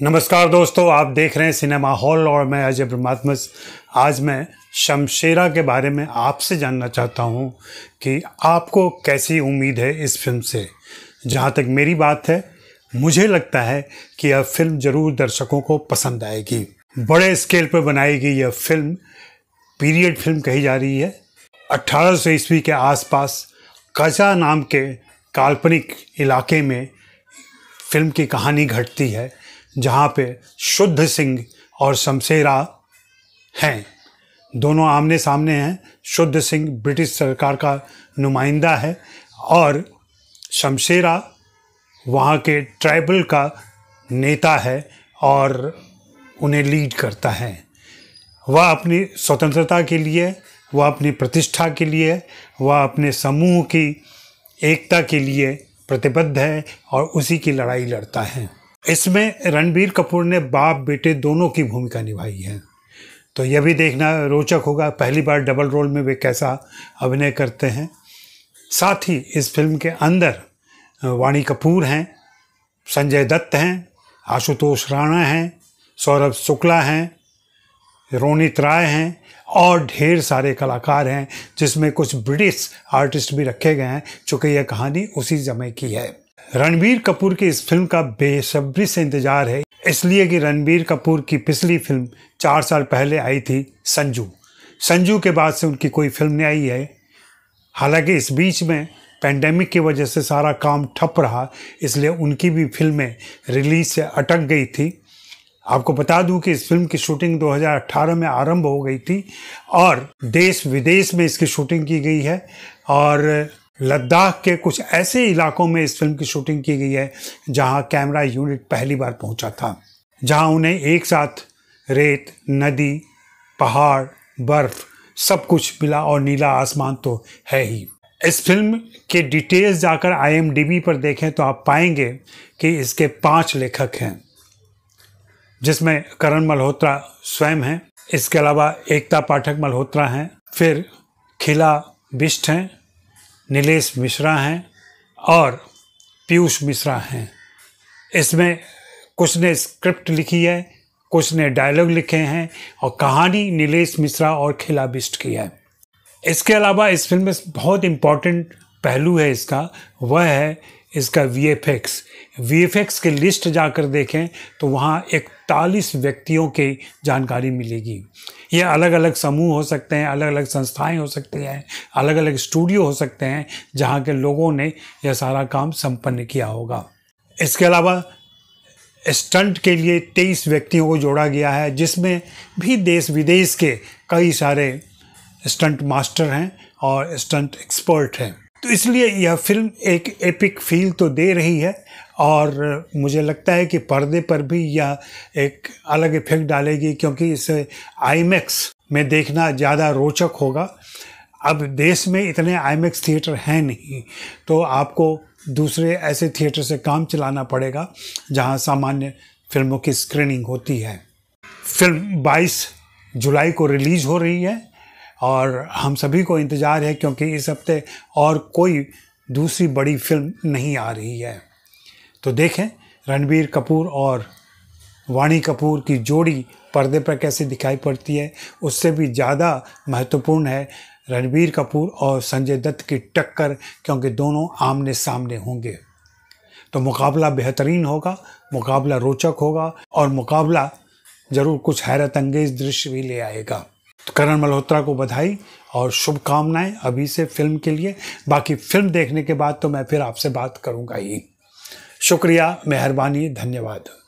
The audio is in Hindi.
नमस्कार दोस्तों आप देख रहे हैं सिनेमा हॉल और मैं अजय ब्रह्मात्मस आज मैं शमशेरा के बारे में आपसे जानना चाहता हूं कि आपको कैसी उम्मीद है इस फिल्म से जहां तक मेरी बात है मुझे लगता है कि यह फिल्म ज़रूर दर्शकों को पसंद आएगी बड़े स्केल पर बनाई गई यह फिल्म पीरियड फिल्म कही जा रही है अट्ठारह सौ ईस्वी के आसपास कजा नाम के काल्पनिक इलाके में फिल्म की कहानी घटती है जहाँ पे शुद्ध सिंह और शमशेरा हैं दोनों आमने सामने हैं शुद्ध सिंह ब्रिटिश सरकार का नुमाइंदा है और शमशेरा वहाँ के ट्राइबल का नेता है और उन्हें लीड करता है वह अपनी स्वतंत्रता के लिए वह अपनी प्रतिष्ठा के लिए वह अपने समूह की एकता के लिए प्रतिबद्ध है और उसी की लड़ाई लड़ता है इसमें रणबीर कपूर ने बाप बेटे दोनों की भूमिका निभाई है तो यह भी देखना रोचक होगा पहली बार डबल रोल में वे कैसा अभिनय करते हैं साथ ही इस फिल्म के अंदर वाणी कपूर हैं संजय दत्त हैं आशुतोष राणा हैं सौरभ शुक्ला हैं रोनित राय हैं और ढेर सारे कलाकार हैं जिसमें कुछ ब्रिटिश आर्टिस्ट भी रखे गए हैं चूँकि यह कहानी उसी समय की है रणबीर कपूर की इस फिल्म का बेसब्री से इंतजार है इसलिए कि रणबीर कपूर की पिछली फिल्म चार साल पहले आई थी संजू संजू के बाद से उनकी कोई फिल्म नहीं आई है हालांकि इस बीच में पेंडेमिक की वजह से सारा काम ठप रहा इसलिए उनकी भी फिल्में रिलीज से अटक गई थी आपको बता दूं कि इस फिल्म की शूटिंग 2018 में आरंभ हो गई थी और देश विदेश में इसकी शूटिंग की गई है और लद्दाख के कुछ ऐसे इलाकों में इस फिल्म की शूटिंग की गई है जहां कैमरा यूनिट पहली बार पहुंचा था जहां उन्हें एक साथ रेत नदी पहाड़ बर्फ सब कुछ मिला और नीला आसमान तो है ही इस फिल्म के डिटेल्स जाकर आईएमडीबी पर देखें तो आप पाएंगे कि इसके पांच लेखक हैं जिसमें करण मल्होत्रा स्वयं हैं इसके अलावा एकता पाठक मल्होत्रा हैं फिर खिला बिष्ट हैं नीलेश मिश्रा हैं और पीयूष मिश्रा हैं इसमें कुछ ने स्क्रिप्ट लिखी है कुछ ने डायलॉग लिखे हैं और कहानी नीलेश मिश्रा और खिला की है इसके अलावा इस फिल्म में बहुत इम्पॉर्टेंट पहलू है इसका वह है इसका V F X V F X के लिस्ट जाकर देखें तो वहाँ इकतालीस व्यक्तियों की जानकारी मिलेगी ये अलग अलग समूह हो सकते हैं अलग अलग संस्थाएं हो सकती हैं अलग अलग स्टूडियो हो सकते हैं जहाँ के लोगों ने यह सारा काम संपन्न किया होगा इसके अलावा स्टंट के लिए तेईस व्यक्तियों को जोड़ा गया है जिसमें भी देश विदेश के कई सारे स्टंट मास्टर हैं और स्टंट एक्सपर्ट हैं तो इसलिए यह फिल्म एक एपिक फील तो दे रही है और मुझे लगता है कि पर्दे पर भी यह एक अलग इफेक्ट डालेगी क्योंकि इसे आई में देखना ज़्यादा रोचक होगा अब देश में इतने आई थिएटर हैं नहीं तो आपको दूसरे ऐसे थिएटर से काम चलाना पड़ेगा जहां सामान्य फिल्मों की स्क्रीनिंग होती है फिल्म 22 जुलाई को रिलीज़ हो रही है और हम सभी को इंतज़ार है क्योंकि इस हफ्ते और कोई दूसरी बड़ी फिल्म नहीं आ रही है तो देखें रणबीर कपूर और वाणी कपूर की जोड़ी पर्दे पर कैसे दिखाई पड़ती है उससे भी ज़्यादा महत्वपूर्ण है रणबीर कपूर और संजय दत्त की टक्कर क्योंकि दोनों आमने सामने होंगे तो मुकाबला बेहतरीन होगा मुकाबला रोचक होगा और मुकाबला ज़रूर कुछ हैरत अंगेज दृश्य भी ले आएगा तो करण मल्होत्रा को बधाई और शुभकामनाएं अभी से फिल्म के लिए बाकी फिल्म देखने के बाद तो मैं फिर आपसे बात करूंगा ही शुक्रिया मेहरबानी धन्यवाद